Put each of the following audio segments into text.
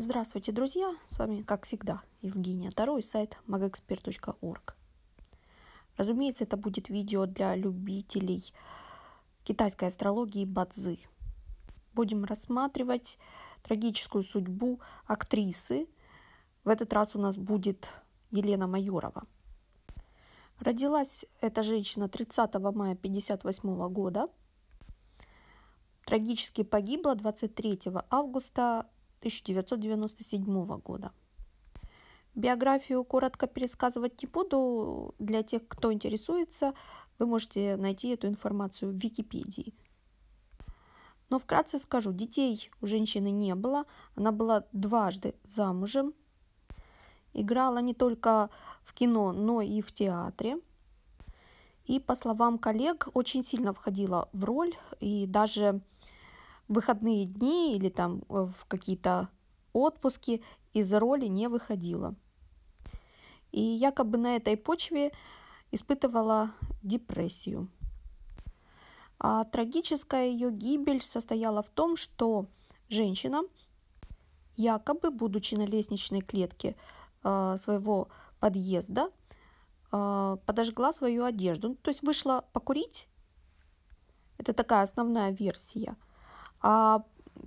Здравствуйте, друзья! С вами, как всегда, Евгения Таро и сайт magexpert.org. Разумеется, это будет видео для любителей китайской астрологии Бадзы. Будем рассматривать трагическую судьбу актрисы. В этот раз у нас будет Елена Майорова. Родилась эта женщина 30 мая 1958 года. Трагически погибла 23 августа 1997 года. Биографию коротко пересказывать не буду. Для тех, кто интересуется, вы можете найти эту информацию в Википедии. Но вкратце скажу, детей у женщины не было. Она была дважды замужем. Играла не только в кино, но и в театре. И, по словам коллег, очень сильно входила в роль и даже выходные дни или там э, в какие-то отпуски из роли не выходила. И якобы на этой почве испытывала депрессию. А трагическая ее гибель состояла в том, что женщина, якобы будучи на лестничной клетке э, своего подъезда, э, подожгла свою одежду. То есть вышла покурить. Это такая основная версия – а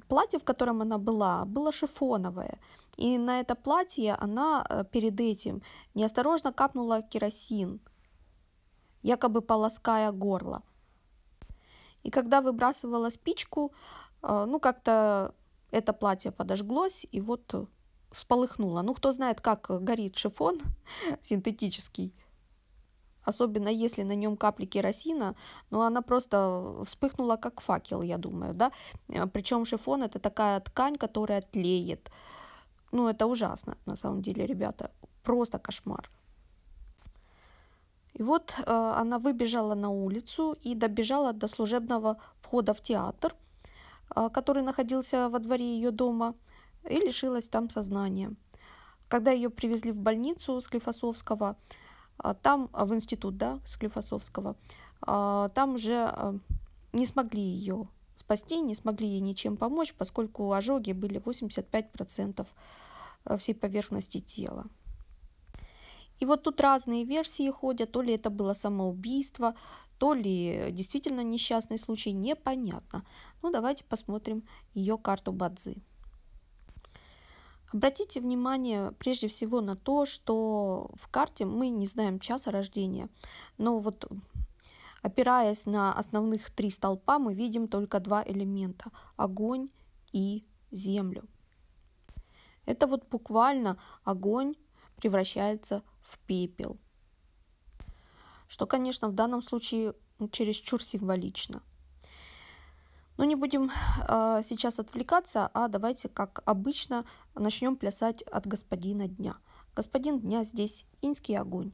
платье, в котором она была, было шифоновое. И на это платье она э, перед этим неосторожно капнула керосин, якобы полоская горло. И когда выбрасывала спичку, э, ну как-то это платье подожглось, и вот э, всполыхнуло. Ну, кто знает, как горит шифон синтетический особенно если на нем капли керосина, ну она просто вспыхнула как факел, я думаю, да. Э, Причем шифон это такая ткань, которая тлеет. Ну это ужасно, на самом деле, ребята, просто кошмар. И вот э, она выбежала на улицу и добежала до служебного входа в театр, э, который находился во дворе ее дома, и лишилась там сознания. Когда ее привезли в больницу Склифосовского, э, а, там а, в институт, да, Склифосовского, а, там уже не смогли ее спасти, не смогли ей ничем помочь, поскольку ожоги были 85% всей поверхности тела. И вот тут разные версии ходят, то ли это было самоубийство, то ли действительно несчастный случай, непонятно. Ну давайте посмотрим ее карту Бадзи. Обратите внимание прежде всего на то, что в карте мы не знаем часа рождения, но вот опираясь на основных три столпа, мы видим только два элемента – огонь и землю. Это вот буквально огонь превращается в пепел, что, конечно, в данном случае чересчур символично. Но ну, не будем э, сейчас отвлекаться, а давайте, как обычно, начнем плясать от господина дня. Господин дня здесь инский огонь,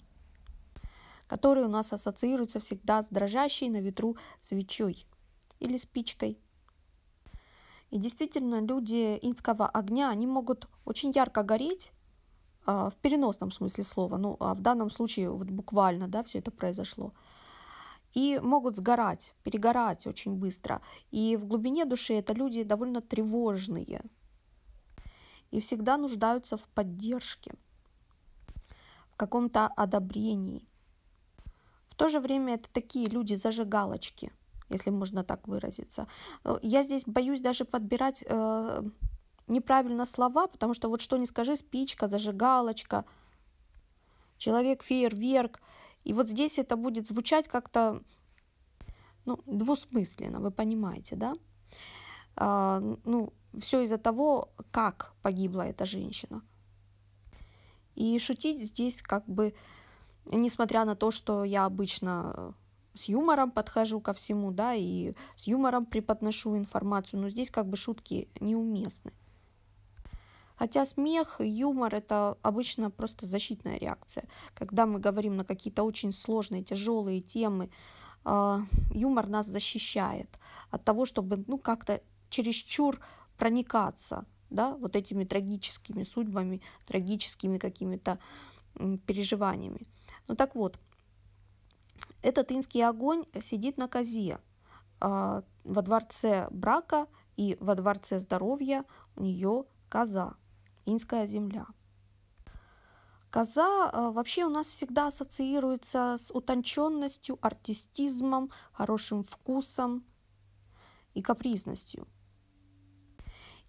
который у нас ассоциируется всегда с дрожащей на ветру свечой или спичкой. И действительно, люди инского огня, они могут очень ярко гореть, а, в переносном смысле слова, ну, а в данном случае вот буквально, да, все это произошло – и могут сгорать, перегорать очень быстро. И в глубине души это люди довольно тревожные и всегда нуждаются в поддержке, в каком-то одобрении. В то же время это такие люди-зажигалочки, если можно так выразиться. Я здесь боюсь даже подбирать э, неправильно слова, потому что вот что не скажи, спичка, зажигалочка, человек-фейерверк – и вот здесь это будет звучать как-то ну, двусмысленно, вы понимаете, да? А, ну, все из-за того, как погибла эта женщина. И шутить здесь как бы, несмотря на то, что я обычно с юмором подхожу ко всему, да, и с юмором преподношу информацию, но здесь как бы шутки неуместны. Хотя смех, юмор — это обычно просто защитная реакция. Когда мы говорим на какие-то очень сложные, тяжелые темы, а, юмор нас защищает от того, чтобы ну, как-то чересчур проникаться да, вот этими трагическими судьбами, трагическими какими-то переживаниями. Ну так вот, этот инский огонь сидит на козе а, во дворце брака и во дворце здоровья у нее коза инская земля. Коза э, вообще у нас всегда ассоциируется с утонченностью, артистизмом, хорошим вкусом и капризностью.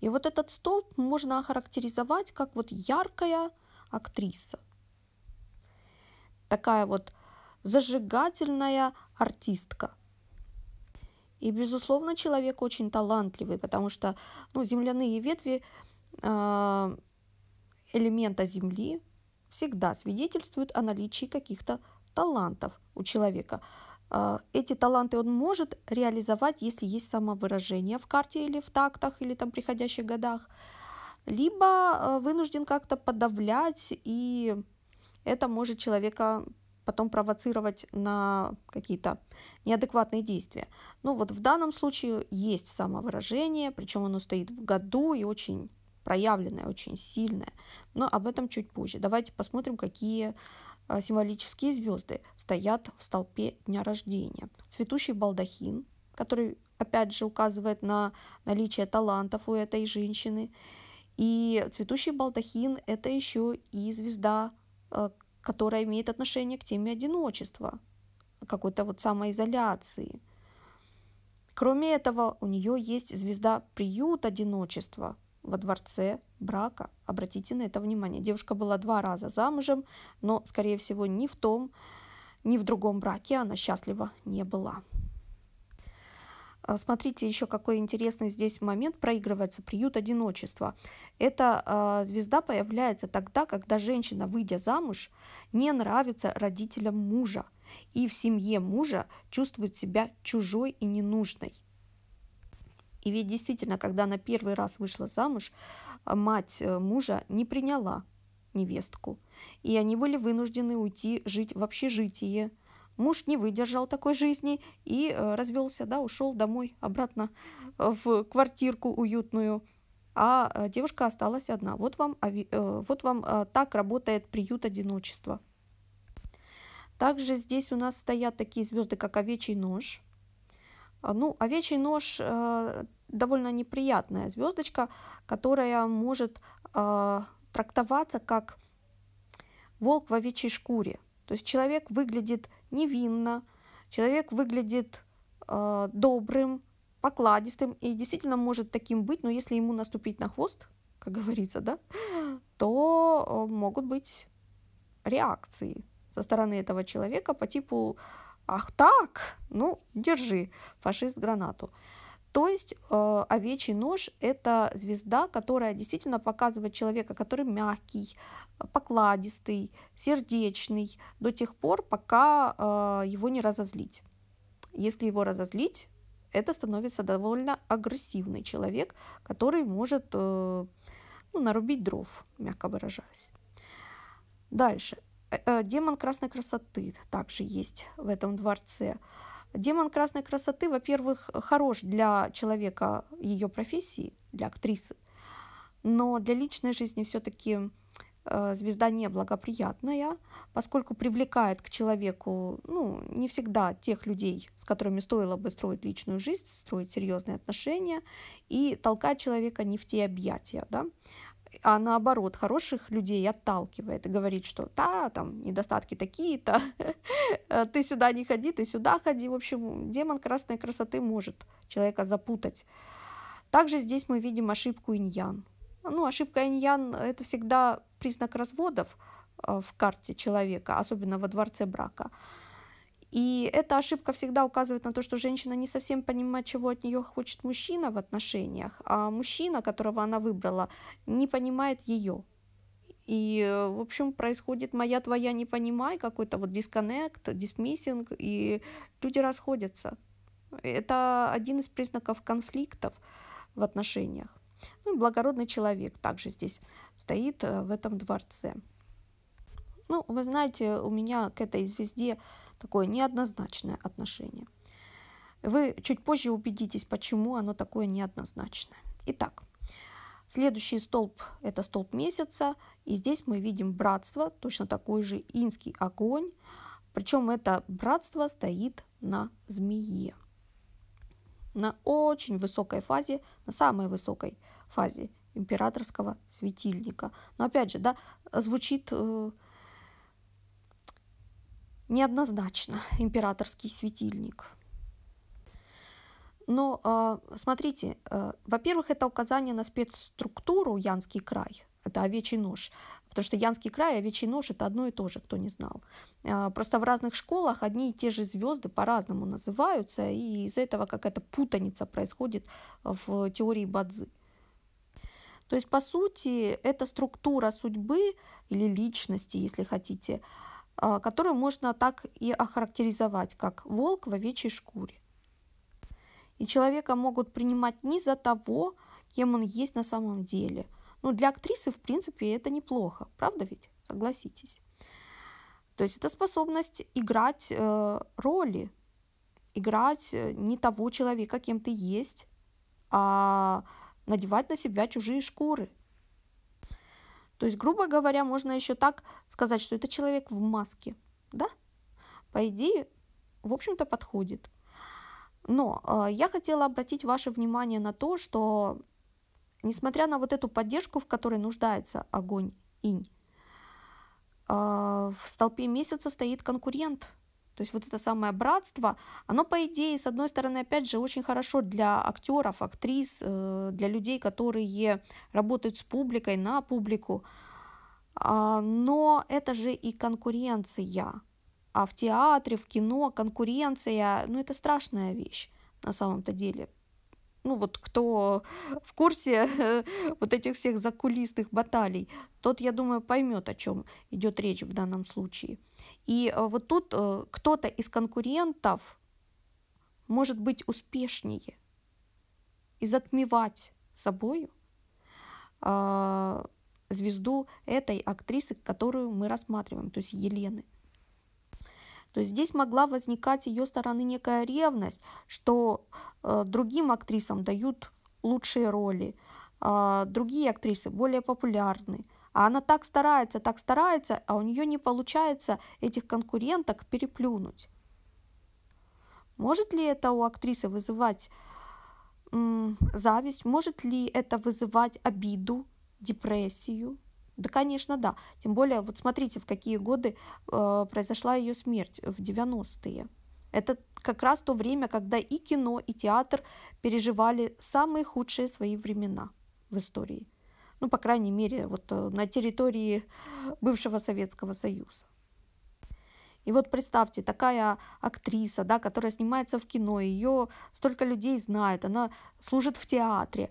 И вот этот столб можно охарактеризовать как вот яркая актриса. Такая вот зажигательная артистка. И, безусловно, человек очень талантливый, потому что ну, земляные ветви э, элемента Земли всегда свидетельствует о наличии каких-то талантов у человека. А, эти таланты он может реализовать, если есть самовыражение в карте или в тактах, или там приходящих годах, либо а, вынужден как-то подавлять, и это может человека потом провоцировать на какие-то неадекватные действия. Ну вот в данном случае есть самовыражение, причем оно стоит в году и очень проявленное, очень сильное. Но об этом чуть позже. Давайте посмотрим, какие а, символические звезды стоят в столпе дня рождения. Цветущий балдахин, который опять же указывает на наличие талантов у этой женщины. И цветущий балдахин – это еще и звезда, а, которая имеет отношение к теме одиночества, какой-то вот самоизоляции. Кроме этого, у нее есть звезда приют одиночества – во дворце брака. Обратите на это внимание. Девушка была два раза замужем, но, скорее всего, ни в том, ни в другом браке она счастлива не была. А, смотрите, еще какой интересный здесь момент проигрывается приют одиночества. Эта э, звезда появляется тогда, когда женщина, выйдя замуж, не нравится родителям мужа и в семье мужа чувствует себя чужой и ненужной. И ведь действительно, когда она первый раз вышла замуж, а, мать э, мужа не приняла невестку, и они были вынуждены уйти жить в общежитие. Муж не выдержал такой жизни и э, развелся, да, ушел домой обратно э, в квартирку уютную, а девушка осталась одна. Вот вам, вот вам так работает приют одиночества. Также здесь у нас стоят такие звезды, как овечий нож – а, ну, овечий нож э, довольно неприятная звездочка, которая может а, трактоваться как волк в овечьей шкуре. То есть человек выглядит невинно, человек выглядит э, добрым, покладистым и действительно может таким быть, но если ему наступить на хвост, как говорится, да, то э, могут быть реакции со стороны этого человека по типу Ах так! Ну, держи, фашист, гранату. То есть э, овечий нож – это звезда, которая действительно показывает человека, который мягкий, покладистый, сердечный, до тех пор, пока э, его не разозлить. Если его разозлить, это становится довольно агрессивный человек, который может э, ну, нарубить дров, мягко выражаясь. Дальше. Э, э, Демон красной красоты также есть в этом дворце. Демон красной красоты, во-первых, хорош для человека ее профессии, для актрисы, но для личной жизни все-таки э, звезда неблагоприятная, поскольку привлекает к человеку ну, не всегда тех людей, с которыми стоило бы строить личную жизнь, строить серьезные отношения, и толкает человека не в те объятия. Да? а наоборот, хороших людей отталкивает и говорит, что да, там недостатки такие-то, ты сюда не ходи, ты сюда ходи. В общем, демон красной красоты может человека запутать. Также здесь мы видим ошибку иньян. Ну, ошибка иньян – это всегда признак разводов э, в карте человека, особенно во дворце брака. И эта ошибка всегда указывает на то, что женщина не совсем понимает, чего от нее хочет мужчина в отношениях, а мужчина, которого она выбрала, не понимает ее. И, э, в общем, происходит моя-твоя не понимай, какой-то вот дисконнект, дисмиссинг, и люди расходятся. Это один из признаков конфликтов в отношениях. Ну, благородный человек также здесь стоит э, в этом дворце. Ну, вы знаете, у меня к этой звезде такое неоднозначное отношение. Вы чуть позже убедитесь, почему оно такое неоднозначное. Итак, следующий столб – это столб месяца, и здесь мы видим братство, точно такой же инский огонь, причем это братство стоит на змее, на очень высокой фазе, на самой высокой фазе императорского светильника. Но опять же, да, звучит э, неоднозначно императорский светильник. Но а, смотрите, а, во-первых, это указание на спецструктуру Янский край, это овечий нож, потому что Янский край и овечий нож это одно и то же, кто не знал. А, просто в разных школах одни и те же звезды по-разному называются, и из-за этого какая-то путаница происходит в теории Бадзи. То есть, по сути, это структура судьбы или личности, если хотите, а, которую можно так и охарактеризовать, как волк в овечьей шкуре. И человека могут принимать не за того, кем он есть на самом деле. Но ну, для актрисы, в принципе, это неплохо, правда ведь? Согласитесь. То есть это способность играть э, роли, играть э, не того человека, кем ты есть, а надевать на себя чужие шкуры. То есть, грубо говоря, можно еще так сказать, что это человек в маске, да? По идее, в общем-то, подходит. Но э, я хотела обратить ваше внимание на то, что несмотря на вот эту поддержку, в которой нуждается огонь инь, э, в столпе месяца стоит конкурент – то есть вот это самое братство, оно, по идее, с одной стороны, опять же, очень хорошо для актеров, актрис, э, для людей, которые работают с публикой, на публику. А, но это же и конкуренция. А в театре, в кино конкуренция, ну это страшная вещь на самом-то деле ну вот кто в курсе вот этих всех закулисных баталий, тот, я думаю, поймет, о чем идет речь в данном случае. И э, вот тут э, кто-то из конкурентов может быть успешнее и затмевать собою а, звезду этой актрисы, которую мы рассматриваем, то есть Елены – то есть здесь могла возникать с ее стороны некая ревность, что э, другим актрисам дают лучшие роли, э, другие актрисы более популярны. А она так старается, так старается, а у нее не получается этих конкуренток переплюнуть. Может ли это у актрисы вызывать зависть? Может ли это вызывать обиду, депрессию? Да, конечно, да. Тем более, вот смотрите, в какие годы э, произошла ее смерть, в 90-е. Это как раз то время, когда и кино, и театр переживали самые худшие свои времена в истории. Ну, по крайней мере, вот э, на территории бывшего Советского Союза. И вот представьте, такая актриса, да, которая снимается в кино, ее столько людей знают, она служит в театре,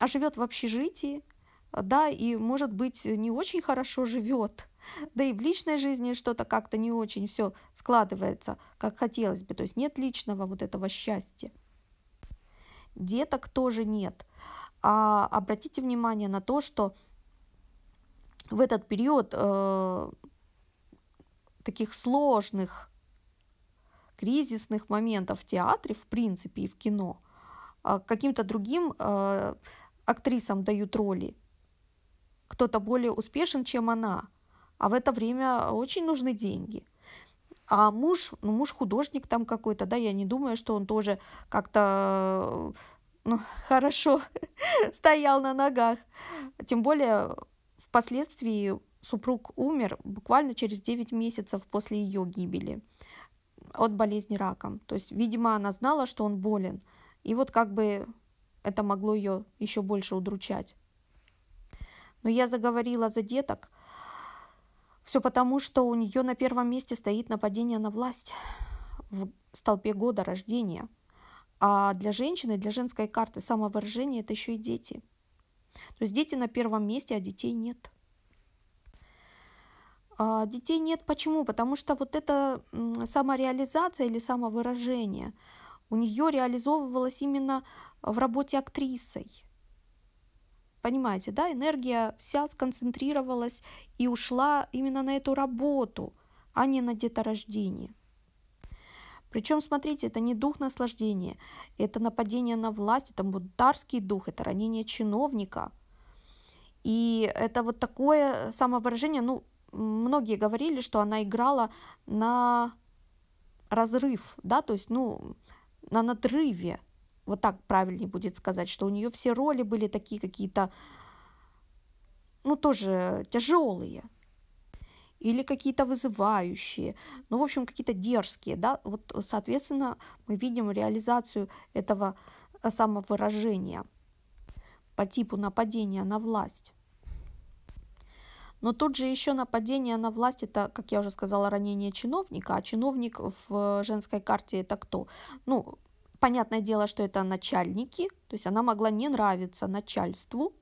а живет в общежитии – а, да, и, может быть, не очень хорошо живет, да и в личной жизни что-то как-то не очень все складывается, как хотелось бы, то есть нет личного вот этого счастья. Деток тоже нет. А обратите внимание на то, что в этот период э, таких сложных кризисных моментов в театре, в принципе, и в кино, э, каким-то другим э, актрисам дают роли, кто-то более успешен, чем она, а в это время очень нужны деньги. А муж, ну, муж художник там какой-то, да, я не думаю, что он тоже как-то ну, хорошо стоял на ногах. Тем более впоследствии супруг умер буквально через 9 месяцев после ее гибели от болезни раком. То есть, видимо, она знала, что он болен. И вот как бы это могло ее еще больше удручать. Но я заговорила за деток. Все потому, что у нее на первом месте стоит нападение на власть в столпе года рождения. А для женщины, для женской карты самовыражение – это еще и дети. То есть дети на первом месте, а детей нет. А, детей нет почему? Потому что вот эта самореализация или самовыражение у нее реализовывалось именно в работе актрисой – Понимаете, да, энергия вся сконцентрировалась и ушла именно на эту работу, а не на деторождение. Причем, смотрите, это не дух наслаждения, это нападение на власть, это бунтарский дух, это ранение чиновника. И это вот такое самовыражение, ну, многие говорили, что она играла на разрыв, да, то есть, ну, на надрыве, вот так правильнее будет сказать, что у нее все роли были такие какие-то, ну, тоже тяжелые, или какие-то вызывающие, ну, в общем, какие-то дерзкие, да, вот, соответственно, мы видим реализацию этого э, самовыражения по типу нападения на власть. Но тут же еще нападение на власть, это, как я уже сказала, ранение чиновника, а чиновник в э, женской карте это кто? Ну, Понятное дело, что это начальники, то есть она могла не нравиться начальству,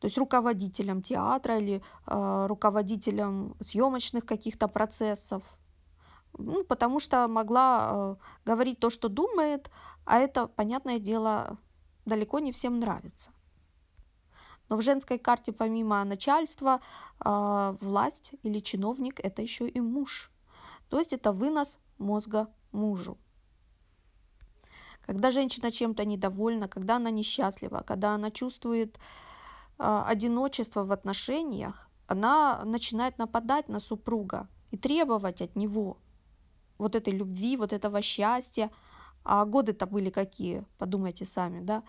то есть руководителям театра или э, руководителям съемочных каких-то процессов. Ну, потому что могла э, говорить то, что думает, а это, понятное дело, далеко не всем нравится. Но в женской карте помимо начальства, э, власть или чиновник это еще и муж. То есть это вынос мозга мужу. Когда женщина чем-то недовольна, когда она несчастлива, когда она чувствует а, одиночество в отношениях, она начинает нападать на супруга и требовать от него вот этой любви, вот этого счастья. А годы-то были какие, подумайте сами, да?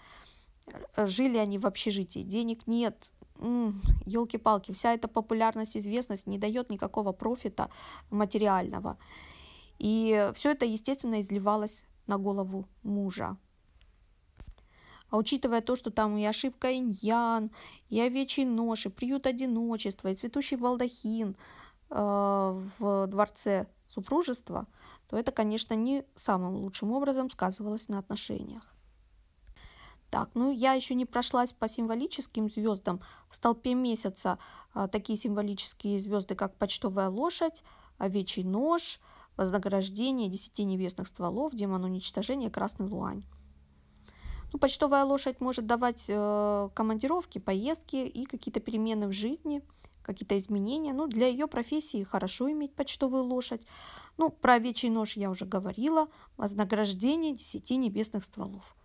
Э, жили они в общежитии, денег нет, елки-палки, вся эта популярность, известность не дает никакого профита материального. И все это, естественно, изливалось на голову мужа. А учитывая то, что там и ошибка иньян, и овечий нож, и приют одиночества, и цветущий балдахин э, в дворце супружества, то это, конечно, не самым лучшим образом сказывалось на отношениях. Так, ну я еще не прошлась по символическим звездам. В столпе месяца э, такие символические звезды, как почтовая лошадь, овечий нож – вознаграждение десяти небесных стволов, демон уничтожения, красный луань. Ну, почтовая лошадь может давать э, командировки, поездки и какие-то перемены в жизни, какие-то изменения. Ну, для ее профессии хорошо иметь почтовую лошадь. Ну, про овечий нож я уже говорила. Вознаграждение десяти небесных стволов.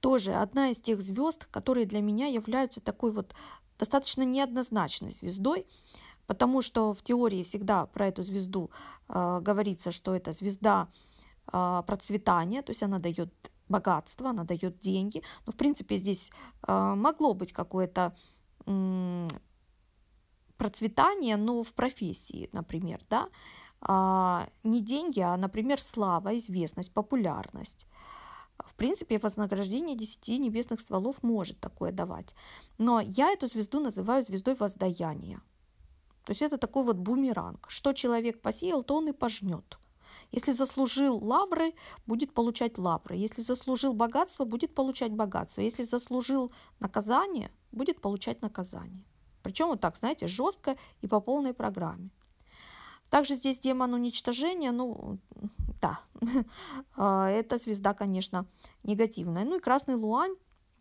Тоже одна из тех звезд, которые для меня являются такой вот достаточно неоднозначной звездой. Потому что в теории всегда про эту звезду э, говорится, что это звезда э, процветания, то есть она дает богатство, она дает деньги. Но, в принципе, здесь э, могло быть какое-то э, процветание, но в профессии, например, да, а, не деньги, а, например, слава, известность, популярность. В принципе, вознаграждение десяти небесных стволов может такое давать. Но я эту звезду называю звездой воздаяния. То есть это такой вот бумеранг. Что человек посеял, то он и пожнет. Если заслужил лавры, будет получать лавры. Если заслужил богатство, будет получать богатство. Если заслужил наказание, будет получать наказание. Причем вот так, знаете, жестко и по полной программе. Также здесь демон уничтожения, ну да, а, эта звезда, конечно, негативная. Ну и красный луань.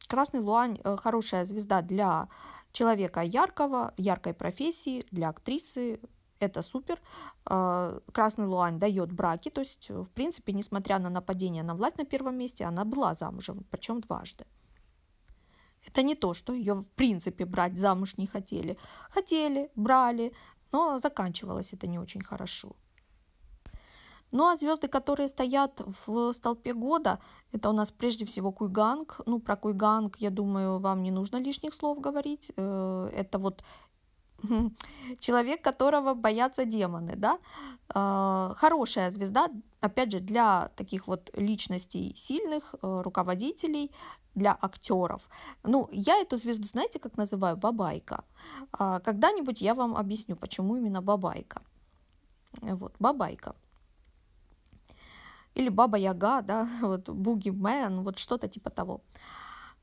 Красный луань э, хорошая звезда для человека яркого, яркой профессии для актрисы, это супер. А, Красный Луань дает браки, то есть, в принципе, несмотря на нападение на власть на первом месте, она была замужем, причем дважды. Это не то, что ее в принципе брать замуж не хотели. Хотели, брали, но заканчивалось это не очень хорошо. Ну а звезды, которые стоят в столпе года, это у нас прежде всего Куйганг. Ну, про Куйганг, я думаю, вам не нужно лишних слов говорить. Э, это вот человек, которого боятся демоны, да, э, хорошая звезда, опять же, для таких вот личностей сильных, э, руководителей, для актеров. Ну, я эту звезду, знаете, как называю? Бабайка. А, когда-нибудь я вам объясню, почему именно бабайка. Вот, бабайка или Баба Яга, да, вот Буги Мэн, вот что-то типа того.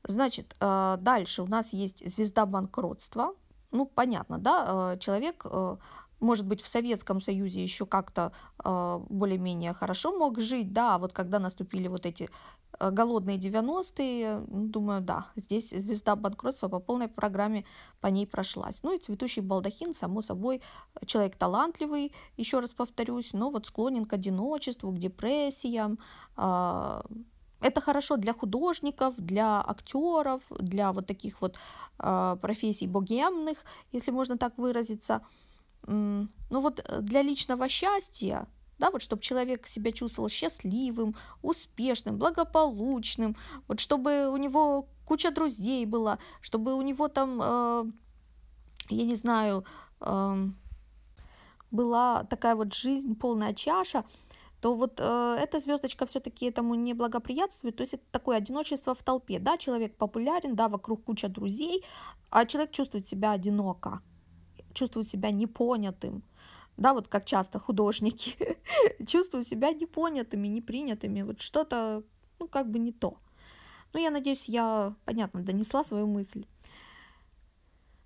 Значит, э, дальше у нас есть звезда банкротства. Ну, понятно, да, э, человек э, может быть, в Советском Союзе еще как-то э, более-менее хорошо мог жить, да, а вот когда наступили вот эти э, голодные 90-е, думаю, да, здесь звезда банкротства по полной программе по ней прошлась. Ну и цветущий балдахин, само собой, человек талантливый, еще раз повторюсь, но вот склонен к одиночеству, к депрессиям, э, это хорошо для художников, для актеров, для вот таких вот э, профессий богемных, если можно так выразиться ну вот э, для личного счастья, да, вот чтобы человек себя чувствовал счастливым, успешным, благополучным, вот чтобы у него куча друзей была, чтобы у него там, э, я не знаю, э, была такая вот жизнь, полная чаша, то вот э, эта звездочка все-таки этому не благоприятствует. То есть это такое одиночество в толпе. Да, человек популярен, да, вокруг куча друзей, а человек чувствует себя одиноко чувствуют себя непонятым, да, вот как часто художники чувствуют себя непонятыми, непринятыми, вот что-то, ну, как бы не то. Ну, я надеюсь, я, понятно, донесла свою мысль.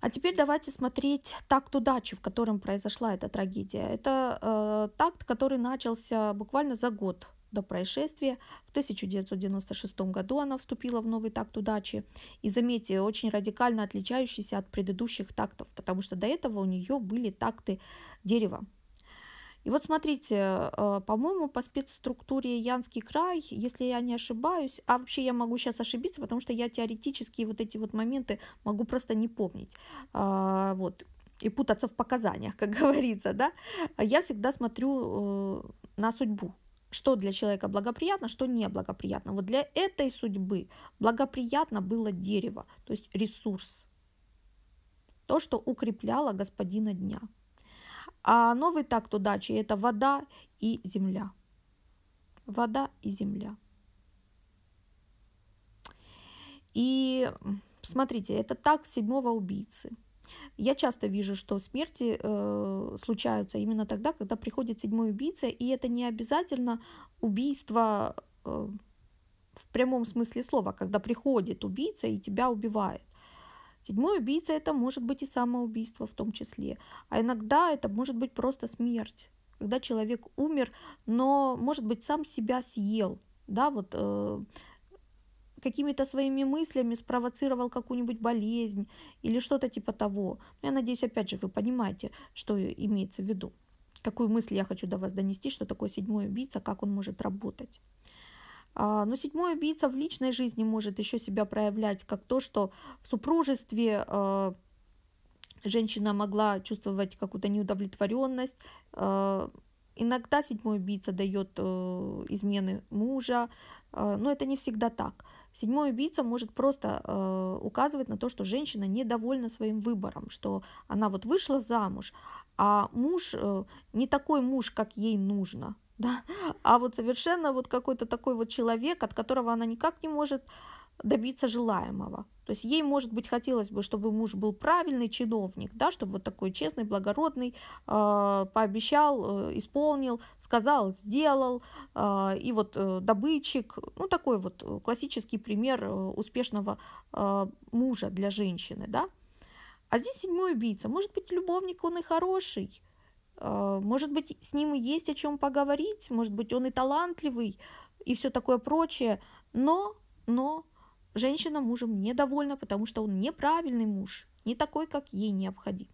А теперь давайте смотреть такт удачи, в котором произошла эта трагедия. Это э, такт, который начался буквально за год до происшествия. В 1996 году она вступила в новый такт удачи. И заметьте, очень радикально отличающийся от предыдущих тактов, потому что до этого у нее были такты дерева. И вот смотрите, э, по-моему, по спецструктуре Янский край, если я не ошибаюсь, а вообще я могу сейчас ошибиться, потому что я теоретически вот эти вот моменты могу просто не помнить. Э, вот, и путаться в показаниях, как говорится, да, а я всегда смотрю э, на судьбу, что для человека благоприятно, что неблагоприятно. Вот для этой судьбы благоприятно было дерево, то есть ресурс, то, что укрепляло господина дня. А новый такт удачи – это вода и земля. Вода и земля. И смотрите, это такт седьмого убийцы – я часто вижу, что смерти э, случаются именно тогда, когда приходит седьмой убийца, и это не обязательно убийство э, в прямом смысле слова, когда приходит убийца и тебя убивает. Седьмой убийца это может быть и самоубийство в том числе, а иногда это может быть просто смерть, когда человек умер, но может быть сам себя съел, да, вот. Э, какими-то своими мыслями спровоцировал какую-нибудь болезнь или что-то типа того. Ну, я надеюсь, опять же, вы понимаете, что имеется в виду. Какую мысль я хочу до вас донести, что такое седьмой убийца, как он может работать. А, но седьмой убийца в личной жизни может еще себя проявлять как то, что в супружестве а, женщина могла чувствовать какую-то неудовлетворенность. А, иногда седьмой убийца дает э, измены мужа, но это не всегда так. Седьмой убийца может просто э, указывать на то, что женщина недовольна своим выбором, что она вот вышла замуж, а муж э, не такой муж, как ей нужно, да? а вот совершенно вот какой-то такой вот человек, от которого она никак не может добиться желаемого. То есть ей, может быть, хотелось бы, чтобы муж был правильный чиновник, да, чтобы вот такой честный, благородный, э, пообещал, э, исполнил, сказал, сделал, э, и вот э, добытчик, ну такой вот э, классический пример э, успешного э, мужа для женщины, да. А здесь седьмой убийца, может быть, любовник он и хороший, э, может быть, с ним и есть о чем поговорить, может быть, он и талантливый, и все такое прочее, но, но женщина мужем недовольна, потому что он неправильный муж, не такой, как ей необходим.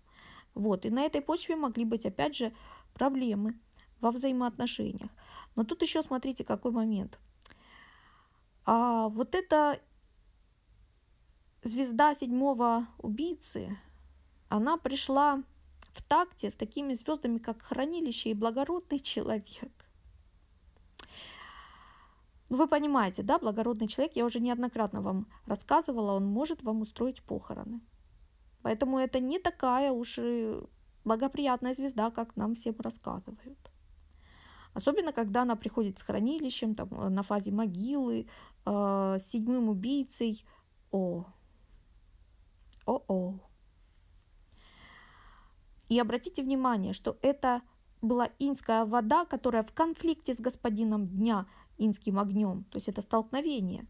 Вот, и на этой почве могли быть, опять же, проблемы во взаимоотношениях. Но тут еще смотрите, какой момент. А вот эта звезда седьмого убийцы, она пришла в такте с такими звездами, как хранилище и благородный человек. Ну, вы понимаете, да, благородный человек, я уже неоднократно вам рассказывала, он может вам устроить похороны. Поэтому это не такая уж и благоприятная звезда, как нам всем рассказывают. Особенно, когда она приходит с хранилищем, там, э, на фазе могилы, э, с седьмым убийцей. О, о-о. И обратите внимание, что это была инская вода, которая в конфликте с господином дня – инским огнем, то есть это столкновение.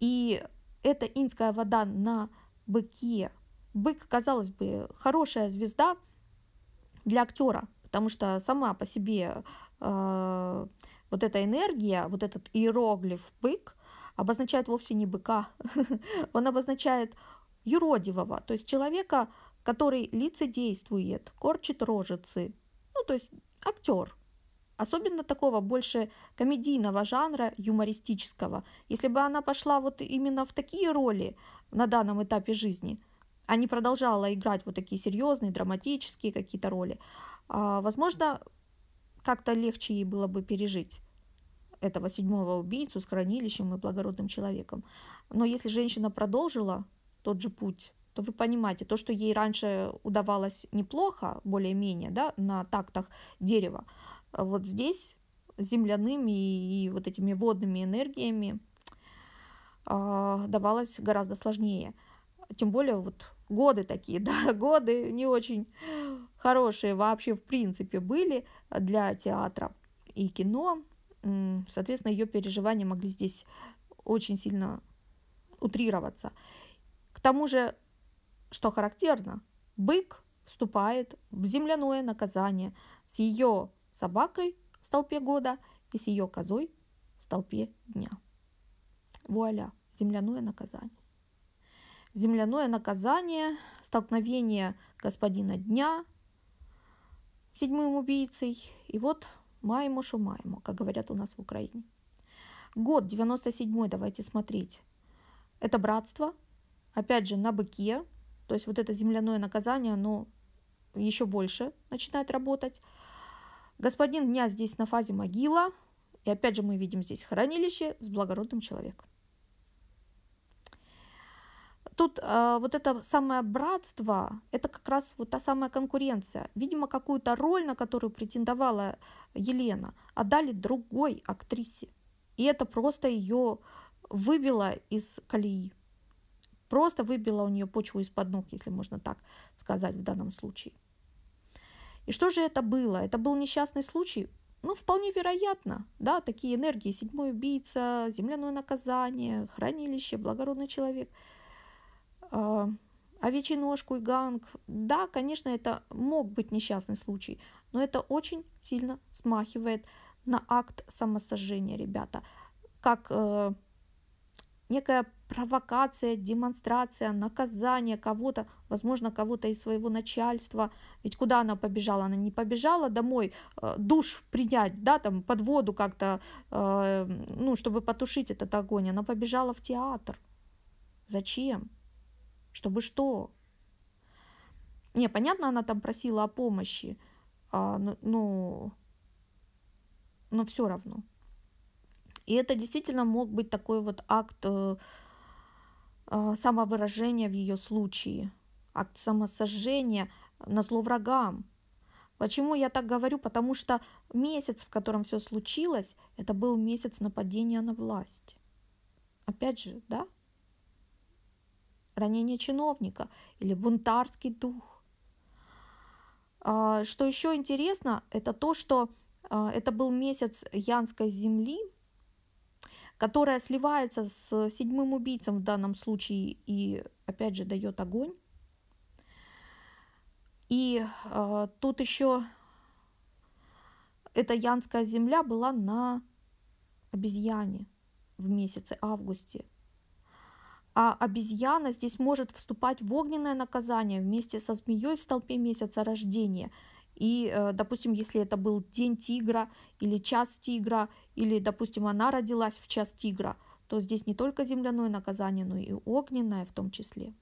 И эта инская вода на быке. Бык, казалось бы, хорошая звезда для актера, потому что сама по себе э, вот эта энергия, вот этот иероглиф бык обозначает вовсе не быка, он обозначает юродивого, то есть человека, который лицедействует, корчит рожицы, ну то есть актер – Особенно такого больше комедийного жанра, юмористического. Если бы она пошла вот именно в такие роли на данном этапе жизни, а не продолжала играть вот такие серьезные, драматические какие-то роли, а, возможно, как-то легче ей было бы пережить этого седьмого убийцу с хранилищем и благородным человеком. Но если женщина продолжила тот же путь, то вы понимаете, то, что ей раньше удавалось неплохо, более-менее, да, на тактах дерева, вот здесь земляными и вот этими водными энергиями а, давалось гораздо сложнее. Тем более вот годы такие, да, годы не очень хорошие вообще в принципе были для театра и кино. Соответственно, ее переживания могли здесь очень сильно утрироваться. К тому же, что характерно, бык вступает в земляное наказание с ее собакой в столпе года и с ее козой в столпе дня. Вуаля, земляное наказание. Земляное наказание, столкновение господина дня седьмым убийцей. И вот маймушу майму, как говорят у нас в Украине. Год 97 давайте смотреть. Это братство, опять же, на быке, то есть вот это земляное наказание, оно еще больше начинает работать. Господин дня здесь на фазе могила. И опять же мы видим здесь хранилище с благородным человеком. Тут э, вот это самое братство, это как раз вот та самая конкуренция. Видимо, какую-то роль, на которую претендовала Елена, отдали другой актрисе. И это просто ее выбило из колеи. Просто выбило у нее почву из-под ног, если можно так сказать в данном случае. И что же это было? Это был несчастный случай? Ну, вполне вероятно, да, такие энергии, седьмой убийца, земляное наказание, хранилище, благородный человек, э, овечий ножку и ганг. Да, конечно, это мог быть несчастный случай, но это очень сильно смахивает на акт самосожжения, ребята. Как э, некая провокация, демонстрация, наказание кого-то, возможно, кого-то из своего начальства. Ведь куда она побежала? Она не побежала домой э, душ принять, да, там под воду как-то, э, ну, чтобы потушить этот огонь. Она побежала в театр. Зачем? Чтобы что? Не, понятно, она там просила о помощи, а, ну, ну но, но все равно. И это действительно мог быть такой вот акт э, а, самовыражения в ее случае, акт самосожжения на зло врагам. Почему я так говорю? Потому что месяц, в котором все случилось, это был месяц нападения на власть. Опять же, да? Ранение чиновника или бунтарский дух. А, что еще интересно, это то, что а, это был месяц Янской земли, которая сливается с седьмым убийцем в данном случае и, опять же, дает огонь. И э, тут еще эта янская земля была на обезьяне в месяце августе. А обезьяна здесь может вступать в огненное наказание вместе со змеей в столпе месяца рождения – и, э, допустим, если это был день тигра или час тигра, или, допустим, она родилась в час тигра, то здесь не только земляное наказание, но и огненное в том числе.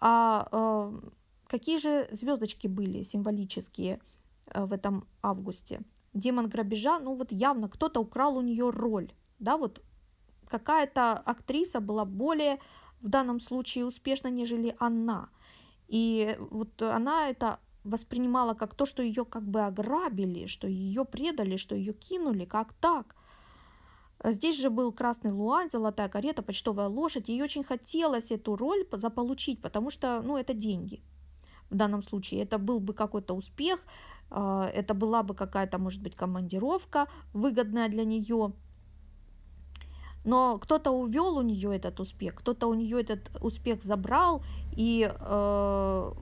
А, э, какие же звездочки были символические э, в этом августе? Демон грабежа, ну вот явно кто-то украл у нее роль, да, вот какая-то актриса была более в данном случае успешна, нежели она – и вот она это воспринимала как то, что ее как бы ограбили, что ее предали, что ее кинули, как так. Здесь же был красный Луан золотая карета, почтовая лошадь. Ей очень хотелось эту роль заполучить, потому что, ну, это деньги в данном случае. Это был бы какой-то успех, а, это была бы какая-то, может быть, командировка выгодная для нее. Но кто-то увел у нее этот успех, кто-то у нее этот успех забрал, и э,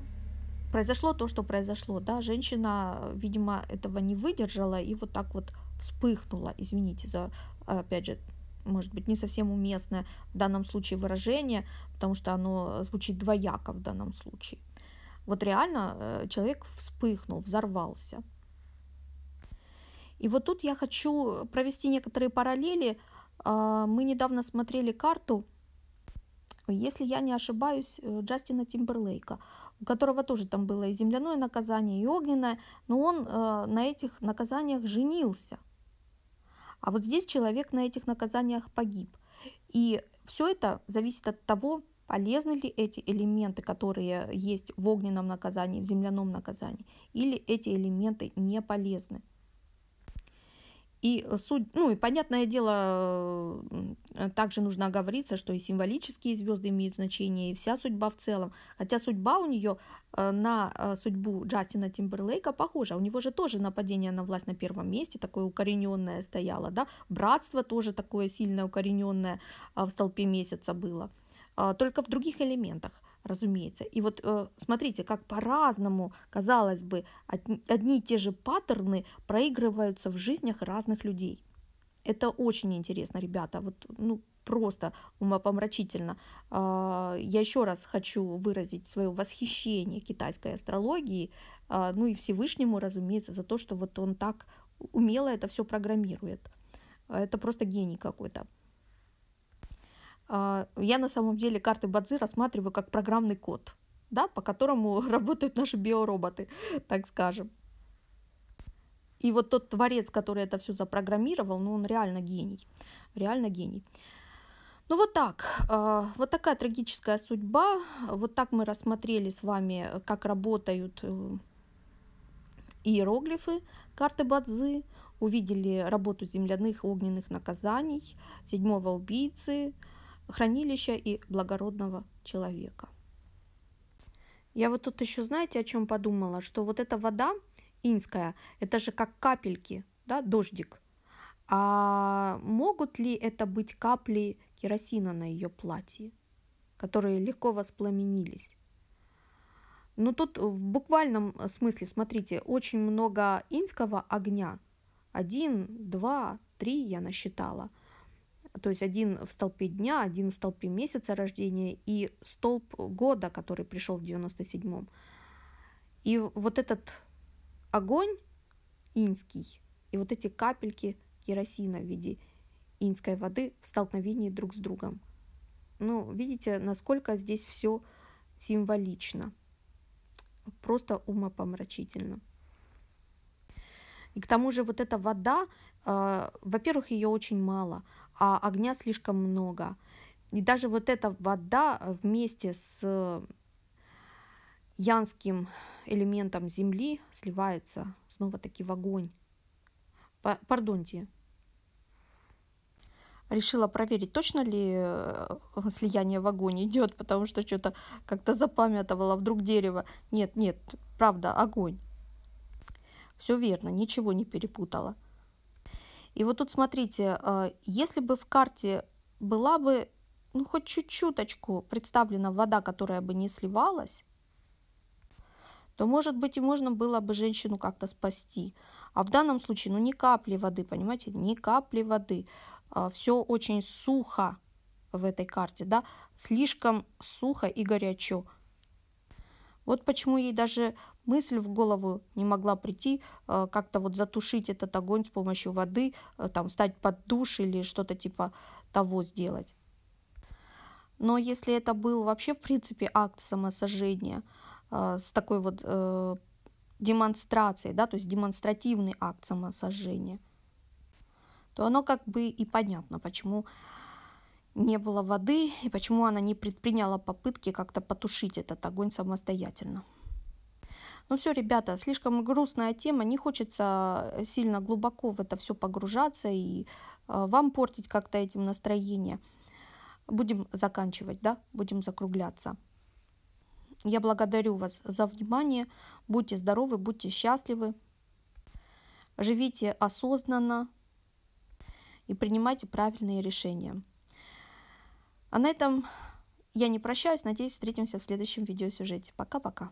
произошло то, что произошло. Да? Женщина, видимо, этого не выдержала и вот так вот вспыхнула, извините за, опять же, может быть, не совсем уместное в данном случае выражение, потому что оно звучит двояко в данном случае. Вот реально э, человек вспыхнул, взорвался. И вот тут я хочу провести некоторые параллели а, мы недавно смотрели карту, если я не ошибаюсь, э, Джастина Тимберлейка, у которого тоже там было и земляное наказание, и огненное, но он э, на этих наказаниях женился. А вот здесь человек на этих наказаниях погиб. И все это зависит от того, полезны ли эти элементы, которые есть в огненном наказании, в земляном наказании, или эти элементы не полезны. И, э, суть, ну, и понятное дело, э, также нужно оговориться, что и символические звезды имеют значение, и вся судьба в целом. Хотя судьба у нее э, на судьбу Джастина Тимберлейка похожа. У него же тоже нападение на власть на первом месте, такое укорененное стояло, да? Братство тоже такое сильное укорененное а, в столпе месяца было, а, только в других элементах разумеется. И вот э, смотрите, как по-разному, казалось бы, одни и те же паттерны проигрываются в жизнях разных людей. Это очень интересно, ребята. Вот, ну, просто умопомрачительно. А, я еще раз хочу выразить свое восхищение китайской астрологии, а, ну и Всевышнему, разумеется, за то, что вот он так умело это все программирует. Это просто гений какой-то. А, я на самом деле карты Бадзи рассматриваю как программный код, да, по которому работают наши биороботы, так скажем. И вот тот творец, который это все запрограммировал, ну он реально гений, реально гений. Ну вот так, а, вот такая трагическая судьба, вот так мы рассмотрели с вами, как работают э, иероглифы карты Бадзы, увидели работу земляных огненных наказаний, седьмого убийцы, хранилища и благородного человека. Я вот тут еще, знаете, о чем подумала? Что вот эта вода инская, это же как капельки, да, дождик. А могут ли это быть капли керосина на ее платье, которые легко воспламенились? Ну тут в буквальном э, смысле, смотрите, очень много инского огня. Один, два, три я насчитала – то есть один в столпе дня, один в столпе месяца рождения и столб года, который пришел в 97-м. И вот этот огонь инский и вот эти капельки керосина в виде инской воды в столкновении друг с другом. Ну, видите, насколько здесь все символично. Просто умопомрачительно. И к тому же вот эта вода, э, во-первых, ее очень мало, а огня слишком много. И даже вот эта вода э, вместе с э, янским элементом земли сливается снова-таки в огонь. Пардонте. Решила проверить, точно ли э, слияние в огонь идет, потому что что-то как-то запамятовала вдруг дерево. Нет, нет, правда, огонь. Все верно, ничего не перепутала. И вот тут смотрите, э, если бы в карте была бы ну, хоть чуть-чуточку представлена вода, которая бы не сливалась, то, может быть, и можно было бы женщину как-то спасти. А в данном случае, ну, ни капли воды, понимаете, ни капли воды. А, Все очень сухо в этой карте, да, слишком сухо и горячо. Вот почему ей даже мысль в голову не могла прийти, э, как-то вот затушить этот огонь с помощью воды, э, там, встать под душ или что-то типа того сделать. Но если это был вообще, в принципе, акт самосожжения э, с такой вот демонстрацией, да, то есть демонстративный акт самосожжения, то оно как бы и понятно, почему не было воды и почему она не предприняла попытки как-то потушить этот огонь самостоятельно. Ну все, ребята, слишком грустная тема, не хочется э, сильно глубоко в это все погружаться и э, вам портить как-то этим настроение. Будем заканчивать, да, будем закругляться. Я благодарю вас за внимание. Будьте здоровы, будьте счастливы. Живите осознанно и принимайте правильные решения. А на этом я не прощаюсь. Надеюсь, встретимся в следующем видеосюжете. Пока-пока.